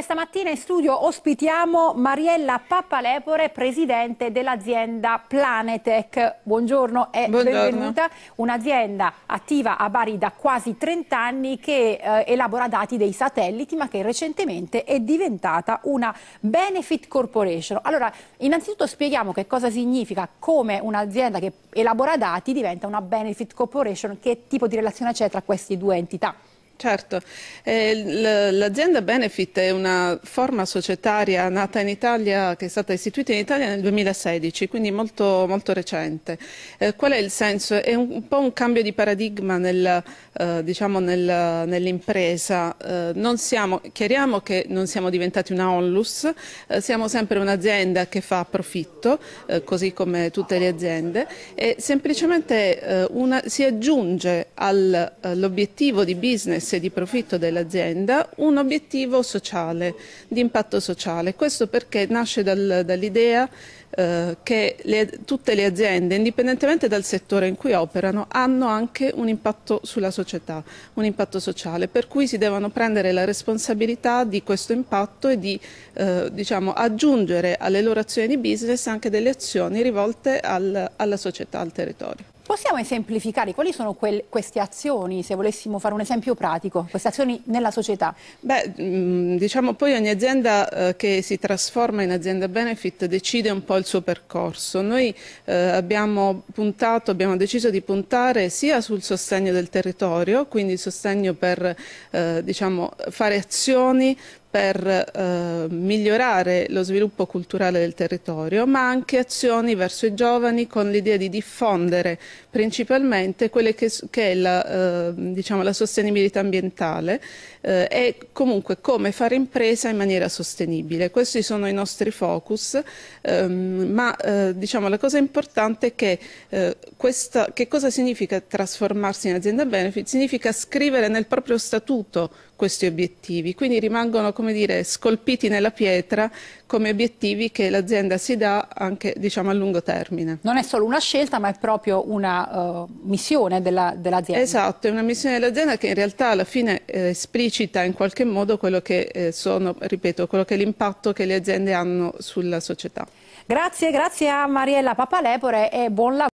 Questa mattina in studio ospitiamo Mariella Pappalepore, presidente dell'azienda Planetech. Buongiorno e Buongiorno. benvenuta. Un'azienda attiva a Bari da quasi 30 anni che eh, elabora dati dei satelliti ma che recentemente è diventata una benefit corporation. Allora, innanzitutto spieghiamo che cosa significa come un'azienda che elabora dati diventa una benefit corporation, che tipo di relazione c'è tra queste due entità. Certo, eh, l'azienda Benefit è una forma societaria nata in Italia, che è stata istituita in Italia nel 2016, quindi molto, molto recente. Eh, qual è il senso? È un, un, po' un cambio di paradigma nel, eh, diciamo nel, nell'impresa. Eh, siamo, chiariamo che non siamo diventati una onlus, eh, siamo sempre un'azienda che fa profitto, eh, così come tutte le aziende, e semplicemente una, si aggiunge all'obiettivo di business interesse di profitto dell'azienda un obiettivo sociale, di impatto sociale. Questo perché nasce dal, dall'idea eh, che le, tutte le aziende, indipendentemente dal settore in cui operano, hanno anche un impatto sulla società, un impatto sociale, per cui si devono prendere la responsabilità di questo impatto e di eh, diciamo, aggiungere alle loro azioni di business anche delle azioni rivolte al, alla società, al territorio. Possiamo esemplificare quali sono queste azioni, se volessimo fare un esempio pratico, queste azioni nella società? Beh, mm, diciamo poi ogni azienda eh, che si trasforma in azienda benefit decide un po' il suo percorso. Noi eh, abbiamo puntato, abbiamo deciso di puntare sia sul sostegno del territorio, quindi il sostegno per eh, diciamo, fare azioni per eh, migliorare lo sviluppo culturale del territorio, ma anche azioni verso i giovani con l'idea di diffondere principalmente quelle che, che, è la, eh, diciamo, la sostenibilità ambientale eh, e comunque come fare impresa in maniera sostenibile. Questi sono i nostri focus, ehm, ma eh, diciamo, la cosa importante è che eh, questa, che cosa significa trasformarsi in azienda benefit? Significa scrivere nel proprio statuto questi obiettivi, quindi rimangono come dire, scolpiti nella pietra come obiettivi che l'azienda si dà anche diciamo, a lungo termine. Non è solo una scelta, ma è proprio una uh, missione della, dell'azienda. Esatto, è una missione dell'azienda che in realtà alla fine eh, esplicita in qualche modo quello che, eh, sono, ripeto, quello che è l'impatto che le aziende hanno sulla società. Grazie, grazie a Mariella Papalepore e buon lavoro.